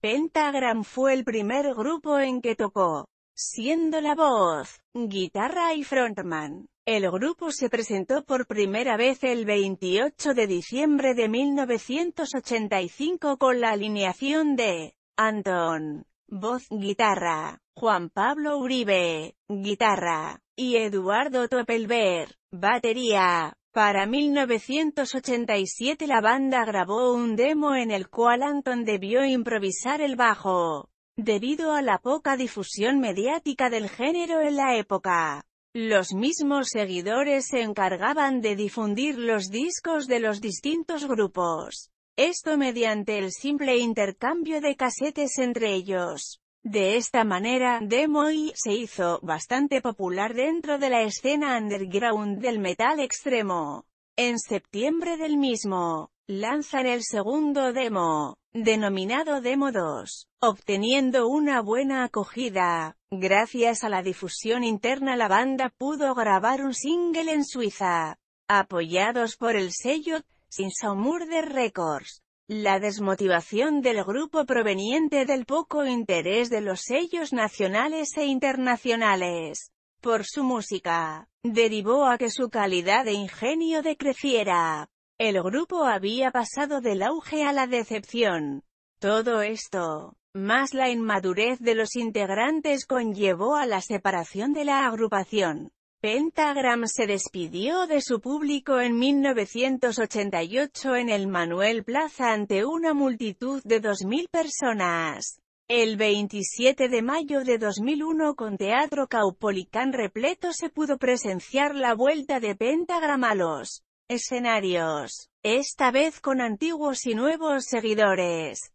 Pentagram fue el primer grupo en que tocó, siendo la voz, guitarra y frontman. El grupo se presentó por primera vez el 28 de diciembre de 1985 con la alineación de Anton, voz guitarra, Juan Pablo Uribe, guitarra, y Eduardo Topelberg, batería. Para 1987 la banda grabó un demo en el cual Anton debió improvisar el bajo, debido a la poca difusión mediática del género en la época. Los mismos seguidores se encargaban de difundir los discos de los distintos grupos. Esto mediante el simple intercambio de casetes entre ellos. De esta manera, Demoy se hizo bastante popular dentro de la escena underground del metal extremo. En septiembre del mismo, lanzan el segundo demo, denominado Demo 2, obteniendo una buena acogida. Gracias a la difusión interna la banda pudo grabar un single en Suiza, apoyados por el sello Sin de Records. La desmotivación del grupo proveniente del poco interés de los sellos nacionales e internacionales por su música, derivó a que su calidad de ingenio decreciera. El grupo había pasado del auge a la decepción. Todo esto, más la inmadurez de los integrantes conllevó a la separación de la agrupación. Pentagram se despidió de su público en 1988 en el Manuel Plaza ante una multitud de 2.000 personas. El 27 de mayo de 2001 con Teatro Caupolicán repleto se pudo presenciar la vuelta de Pentagram a los escenarios, esta vez con antiguos y nuevos seguidores.